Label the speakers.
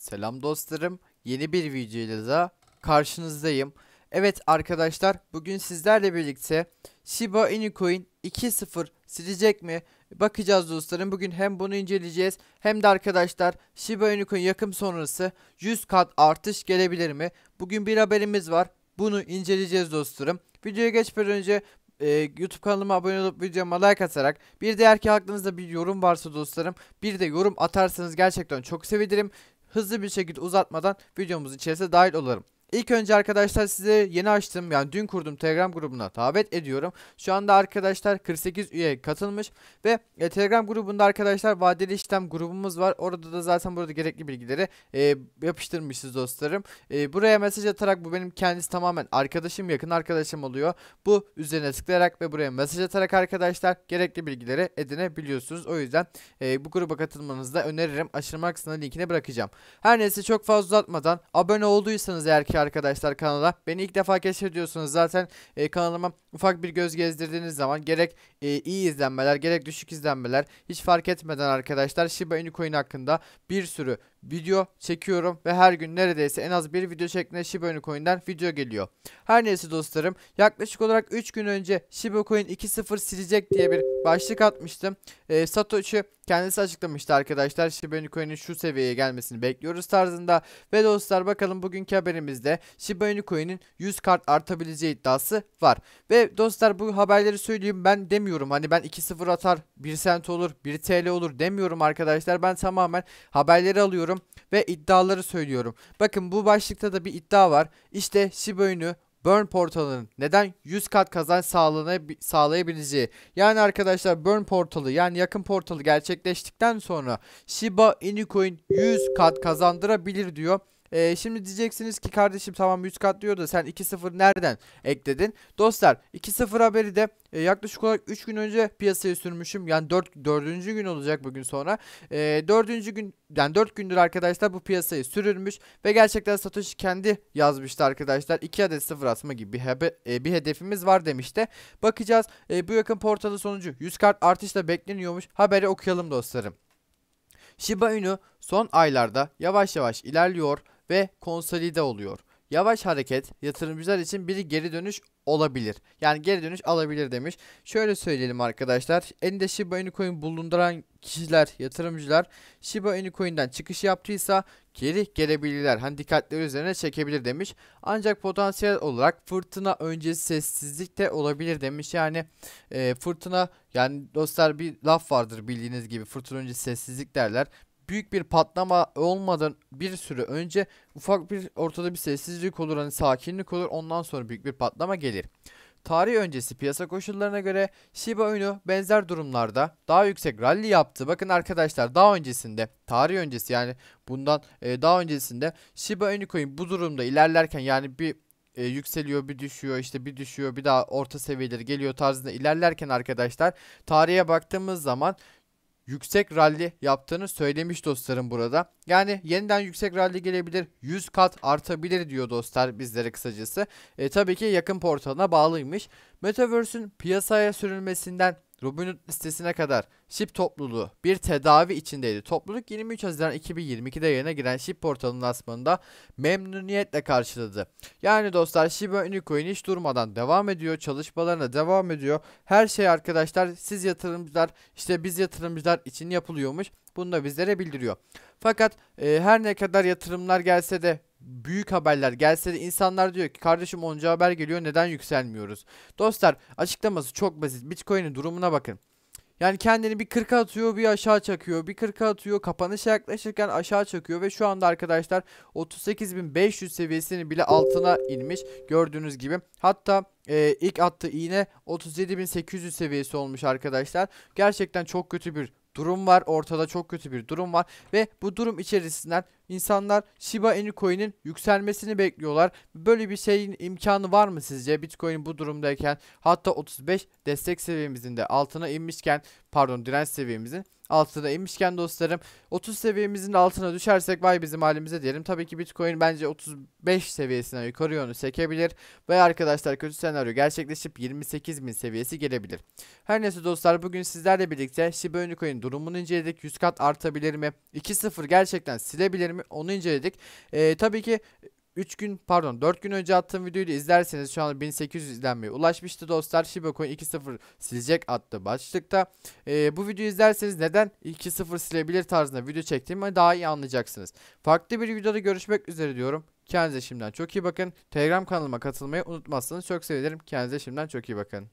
Speaker 1: Selam dostlarım. Yeni bir videoyla da karşınızdayım. Evet arkadaşlar bugün sizlerle birlikte Shiba Inu Coin 2.0 silecek mi? Bakacağız dostlarım. Bugün hem bunu inceleyeceğiz hem de arkadaşlar Shiba Inu Coin yakım sonrası 100 kat artış gelebilir mi? Bugün bir haberimiz var. Bunu inceleyeceğiz dostlarım. Videoya geçmeden önce e, YouTube kanalıma abone olup videoma like atarak bir de eğer ki aklınızda bir yorum varsa dostlarım bir de yorum atarsanız gerçekten çok sevinirim hızlı bir şekilde uzatmadan videomuz içerisine dahil olalım. İlk önce arkadaşlar size yeni açtım yani dün kurdum Telegram grubuna davet ediyorum. Şu anda arkadaşlar 48 üye katılmış ve e, Telegram grubunda arkadaşlar vadeli işlem grubumuz var. Orada da zaten burada gerekli bilgileri e, yapıştırmışız dostlarım. E, buraya mesaj atarak bu benim kendisi tamamen arkadaşım yakın arkadaşım oluyor. Bu üzerine tıklayarak ve buraya mesaj atarak arkadaşlar gerekli bilgileri edinebiliyorsunuz. O yüzden e, bu gruba katılmanızı da öneririm. Aşırma kısmına linkine bırakacağım. Her neyse çok fazla uzatmadan abone olduysanız eğer ki arkadaşlar kanala. Beni ilk defa keşfediyorsunuz zaten e, kanalıma ufak bir göz gezdirdiğiniz zaman gerek e, iyi izlenmeler gerek düşük izlenmeler hiç fark etmeden arkadaşlar Shiba Inu Coin hakkında bir sürü video çekiyorum ve her gün neredeyse en az bir video şeklinde Shiba Inu Coin'den video geliyor. Her neyse dostlarım yaklaşık olarak 3 gün önce Shiba Coin 2.0 silecek diye bir başlık atmıştım. E, Satoshi Kendisi açıklamıştı arkadaşlar. Shiba Coin'in şu seviyeye gelmesini bekliyoruz tarzında. Ve dostlar bakalım bugünkü haberimizde Shiba Coin'in 100 kart artabileceği iddiası var. Ve dostlar bu haberleri söyleyeyim ben demiyorum. Hani ben 2-0 atar 1 sent olur 1 TL olur demiyorum arkadaşlar. Ben tamamen haberleri alıyorum ve iddiaları söylüyorum. Bakın bu başlıkta da bir iddia var. İşte Shiba Inu Burn portalının neden 100 kat kazanç sağlayabileceği. Yani arkadaşlar Burn portalı yani yakın portalı gerçekleştikten sonra Shiba Inucoin 100 kat kazandırabilir diyor. E, şimdi diyeceksiniz ki kardeşim tamam 100 kat diyor da sen 2-0 nereden ekledin? Dostlar 2-0 haberi de e, yaklaşık olarak 3 gün önce piyasaya sürmüşüm. Yani 4 4. gün olacak bugün sonra. E, ee, 4. gün yani 4 gündür arkadaşlar bu piyasaya sürülmüş ve gerçekten Satoshi kendi yazmıştı arkadaşlar. 2 adet 0 asma gibi bir, hebe, e, bir hedefimiz var demişti. Bakacağız. E, bu yakın portalı sonucu 100 kart artışla bekleniyormuş. Haberi okuyalım dostlarım. Shiba Inu son aylarda yavaş yavaş ilerliyor ve konsolide oluyor. Yavaş hareket yatırımcılar için bir geri dönüş olabilir. Yani geri dönüş alabilir demiş. Şöyle söyleyelim arkadaşlar. Elinde Shiba Inu coin bulunduran kişiler, yatırımcılar Shiba Inu coin'den çıkış yaptıysa geri gelebilirler. Hani dikkatleri üzerine çekebilir demiş. Ancak potansiyel olarak fırtına öncesi sessizlik de olabilir demiş. Yani e, fırtına yani dostlar bir laf vardır bildiğiniz gibi fırtına öncesi sessizlik derler büyük bir patlama olmadan bir süre önce ufak bir ortada bir sessizlik olur hani sakinlik olur ondan sonra büyük bir patlama gelir. Tarih öncesi piyasa koşullarına göre Shiba Inu benzer durumlarda daha yüksek rally yaptı. Bakın arkadaşlar daha öncesinde tarih öncesi yani bundan e, daha öncesinde Shiba Inu coin bu durumda ilerlerken yani bir e, yükseliyor bir düşüyor işte bir düşüyor bir daha orta seviyeleri geliyor tarzında ilerlerken arkadaşlar tarihe baktığımız zaman yüksek rally yaptığını söylemiş dostlarım burada. Yani yeniden yüksek rally gelebilir 100 kat artabilir diyor dostlar bizlere kısacası. E, tabii ki yakın portalına bağlıymış. Metaverse'ün piyasaya sürülmesinden Robinhood listesine kadar SHIP topluluğu bir tedavi içindeydi. Topluluk 23 Haziran 2022'de yayına giren SHIP portalının asmanında memnuniyetle karşıladı. Yani dostlar Shiba Inu Coin hiç durmadan devam ediyor. Çalışmalarına devam ediyor. Her şey arkadaşlar siz yatırımcılar işte biz yatırımcılar için yapılıyormuş. Bunu da bizlere bildiriyor. Fakat e, her ne kadar yatırımlar gelse de büyük haberler gelse de insanlar diyor ki kardeşim onca haber geliyor neden yükselmiyoruz? Dostlar açıklaması çok basit. Bitcoin'in durumuna bakın. Yani kendini bir kırka atıyor bir aşağı çakıyor. Bir kırka atıyor kapanışa yaklaşırken aşağı çakıyor. Ve şu anda arkadaşlar 38.500 seviyesini bile altına inmiş gördüğünüz gibi. Hatta e, ilk attığı iğne 37.800 seviyesi olmuş arkadaşlar. Gerçekten çok kötü bir durum var. Ortada çok kötü bir durum var. Ve bu durum içerisinden İnsanlar Shiba Inu coin'in yükselmesini bekliyorlar. Böyle bir şeyin imkanı var mı sizce? Bitcoin bu durumdayken hatta 35 destek seviyemizin de altına inmişken pardon direnç seviyemizin altına inmişken dostlarım 30 seviyemizin altına düşersek vay bizim halimize diyelim. Tabii ki Bitcoin bence 35 seviyesine yukarı yönlü sekebilir ve arkadaşlar kötü senaryo gerçekleşip 28 bin seviyesi gelebilir. Her neyse dostlar bugün sizlerle birlikte Shiba Inu Coin durumunu inceledik. 100 kat artabilir mi? 2.0 gerçekten silebilir mi? mi? Onu inceledik. E, tabii ki 3 e, gün pardon 4 gün önce attığım videoyu da izlerseniz şu an 1800 izlenmeye ulaşmıştı dostlar. Shiba coin 2.0 silecek attı başlıkta. Ee, bu videoyu izlerseniz neden 2.0 silebilir tarzında video çektiğimi daha iyi anlayacaksınız. Farklı bir videoda görüşmek üzere diyorum. Kendinize şimdiden çok iyi bakın. Telegram kanalıma katılmayı unutmazsanız çok sevinirim. Kendinize şimdiden çok iyi bakın.